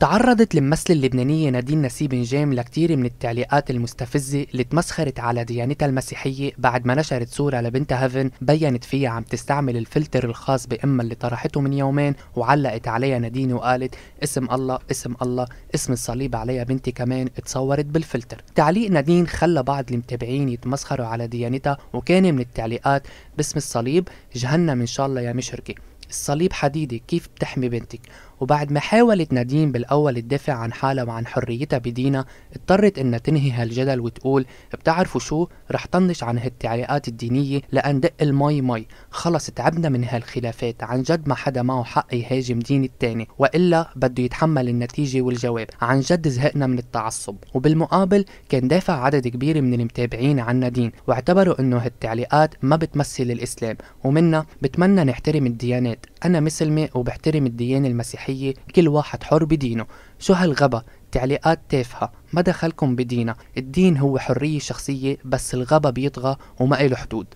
تعرضت الممثلة اللبنانية نادين نسيب نجام لكتير من التعليقات المستفزة اللي تمسخرت على ديانتها المسيحية بعد ما نشرت صورة لبنتها هيفن بينت فيها عم تستعمل الفلتر الخاص بأمها اللي طرحته من يومين وعلقت عليها نادين وقالت اسم الله اسم الله اسم الصليب عليها بنتي كمان اتصورت بالفلتر تعليق نادين خلى بعض المتابعين يتمسخروا على ديانتها وكان من التعليقات باسم الصليب جهنم إن شاء الله يا مشركي الصليب حديدي كيف بتحمي بنتك وبعد ما حاولت نادين بالأول تدافع عن حالها وعن حريتها بدينا اضطرت انها تنهي هالجدل وتقول بتعرفوا شو رح طنش عن هالتعليقات الدينية لأن دق المي مي خلص تعبنا من هالخلافات عن جد ما حدا معه حق يهاجم دين التاني وإلا بده يتحمل النتيجة والجواب عن جد زهقنا من التعصب وبالمقابل كان دافع عدد كبير من المتابعين عن نادين واعتبروا انه هالتعليقات ما بتمثل الإسلام ومنا بتمنى نحترم الديانات الوقت أنا مسلمة وبحترم الديانة المسيحية كل واحد حر بدينه شو هالغبا تعليقات تافهة ما دخلكم بدينا الدين هو حرية شخصية بس الغبا بيطغى وما إله حدود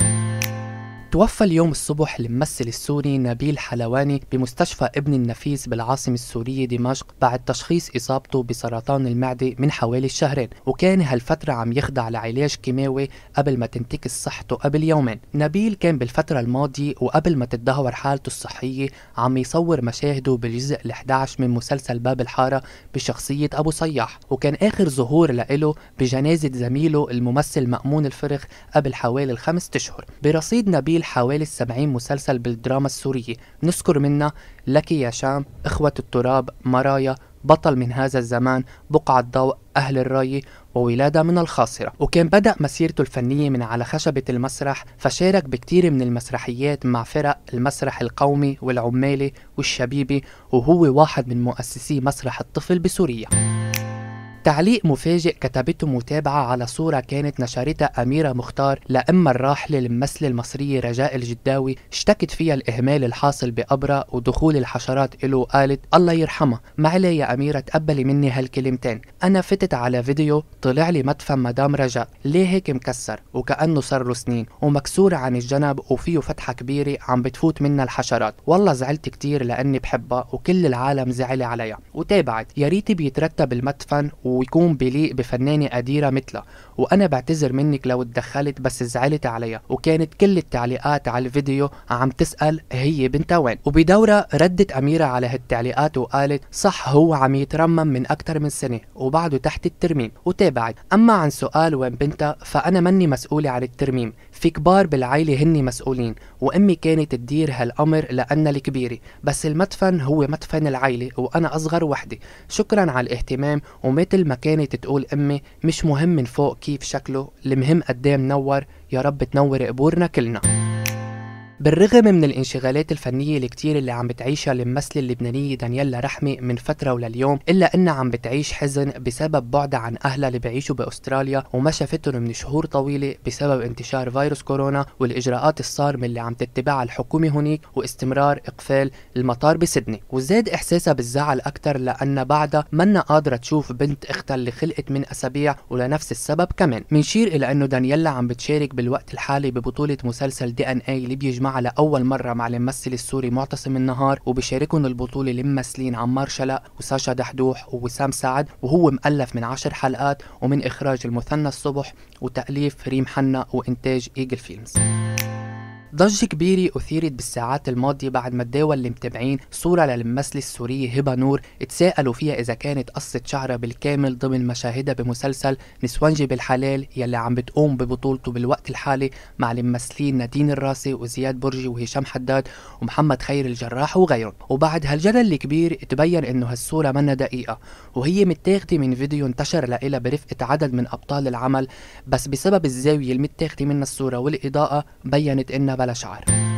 توفى اليوم الصبح الممثل السوري نبيل حلواني بمستشفى ابن النفيس بالعاصمة السورية دمشق بعد تشخيص إصابته بسرطان المعدة من حوالي شهرين وكان هالفترة عم يخضع لعلاج كيماوي قبل ما تنتكس صحته قبل يومين نبيل كان بالفترة الماضية وقبل ما تتدهور حالته الصحية عم يصور مشاهده بالجزء ال11 من مسلسل باب الحارة بشخصية أبو صياح وكان آخر ظهور لإله بجنازة زميله الممثل مأمون الفرخ قبل حوالي الخمس أشهر برصيد نبيل تمثل حوالي 70 مسلسل بالدراما السورية نذكر منها لكي يا شام إخوة التراب مرايا بطل من هذا الزمان بقعة الضوء أهل الراية وولادة من الخاصرة وكان بدأ مسيرته الفنية من على خشبة المسرح فشارك بكتير من المسرحيات مع فرق المسرح القومي والعمالي والشبيبي وهو واحد من مؤسسي مسرح الطفل بسوريا تعليق مفاجئ كتبته متابعة على صورة كانت نشرتها أميرة مختار لأما الراحلة الممثلة المصرية رجاء الجداوي اشتكت فيها الإهمال الحاصل بأبرة ودخول الحشرات إله وقالت الله يرحمها ما علي يا أميرة تقبلي مني هالكلمتين أنا فتت على فيديو طلع لي مدفن مدام رجاء ليه هيك مكسر وكأنه صار له سنين ومكسور عن الجنب وفيه فتحة كبيرة عم بتفوت منها الحشرات والله زعلت كتير لأني بحبها وكل العالم زعل عليها وتابعت يا ريت بيترتب المدفن و ويكون بليق بفنانة قديرة مثلها وأنا بعتذر منك لو اتدخلت بس زعلت عليها وكانت كل التعليقات على الفيديو عم تسأل هي بنتها وين وبدورها ردت أميرة على هالتعليقات وقالت صح هو عم يترمم من أكثر من سنة وبعده تحت الترميم وتابعت أما عن سؤال وين بنتها فأنا مني مسؤولة عن الترميم في كبار بالعيلة هني مسؤولين وأمي كانت تدير هالأمر لأنا الكبيرة بس المدفن هو مدفن العيلة وأنا أصغر وحدة شكرا على الاهتمام ومثل ما كانت تقول أمي مش مهم من فوق كيف شكله المهم قدام نور يا رب تنور قبورنا كلنا بالرغم من الانشغالات الفنية الكتير اللي عم بتعيشها الممثلة اللبنانية دانييلا رحمي من فترة ولليوم إلا إنها عم بتعيش حزن بسبب بعدها عن أهلها اللي بيعيشوا بأستراليا وما شافتهم من شهور طويلة بسبب انتشار فيروس كورونا والإجراءات الصارمة اللي عم تتبعها الحكومة هناك واستمرار إقفال المطار بسدني وزاد إحساسها بالزعل أكثر لأن بعدها منا قادرة تشوف بنت إختها اللي خلقت من أسابيع ولنفس السبب كمان منشير إلى إنه دانييلا عم بتشارك بالوقت الحالي ببطولة مسلسل دي إن إي بيجمع بيجمعها لأول مرة مع الممثل السوري معتصم النهار وبيشاركهم البطولة الممثلين عمار شلق وساشا دحدوح ووسام سعد وهو مؤلف من عشر حلقات ومن إخراج المثنى الصبح وتأليف ريم حنا وإنتاج إيجل فيلمز ضجة كبيرة أثيرت بالساعات الماضية بعد ما تداول المتابعين صورة للممثلة السورية هبة نور تساءلوا فيها إذا كانت قصة شعرها بالكامل ضمن مشاهدها بمسلسل نسوانجي بالحلال يلي عم بتقوم ببطولته بالوقت الحالي مع الممثلين نادين الراسي وزياد برجي وهشام حداد ومحمد خير الجراح وغيرهم وبعد هالجدل الكبير تبين إنه هالصورة منا دقيقة وهي متاخدة من فيديو انتشر لإلها برفقة عدد من أبطال العمل بس بسبب الزاوية المتاخدة منها الصورة والإضاءة بينت إنها بلا شعر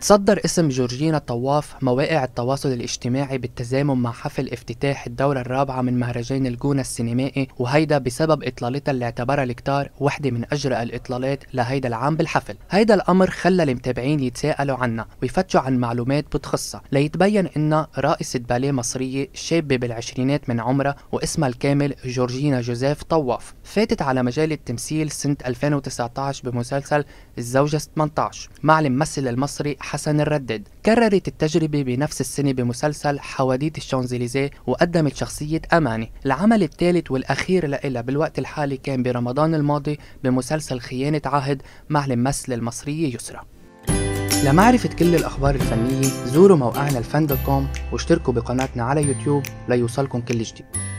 تصدر اسم جورجينا الطواف مواقع التواصل الاجتماعي بالتزامن مع حفل افتتاح الدورة الرابعة من مهرجان الجونة السينمائي وهيدا بسبب إطلالتها اللي اعتبرها الكتار وحدة من أجرأ الإطلالات لهيدا العام بالحفل هيدا الأمر خلى المتابعين يتساءلوا عنها ويفتشوا عن معلومات بتخصها ليتبين إنها رائسة باليه مصرية شابة بالعشرينات من عمرها واسمها الكامل جورجينا جوزيف طواف فاتت على مجال التمثيل سنة 2019 بمسلسل الزوجة 18 مع الممثل المصري حسن الرداد كررت التجربة بنفس السنة بمسلسل حواديت الشانزليزيه وقدمت شخصية أماني العمل الثالث والأخير لإلها بالوقت الحالي كان برمضان الماضي بمسلسل خيانة عهد مع الممثلة المصرية يسرى لمعرفة كل الأخبار الفنية زوروا موقعنا الفن دوت كوم واشتركوا بقناتنا على يوتيوب ليوصلكم كل جديد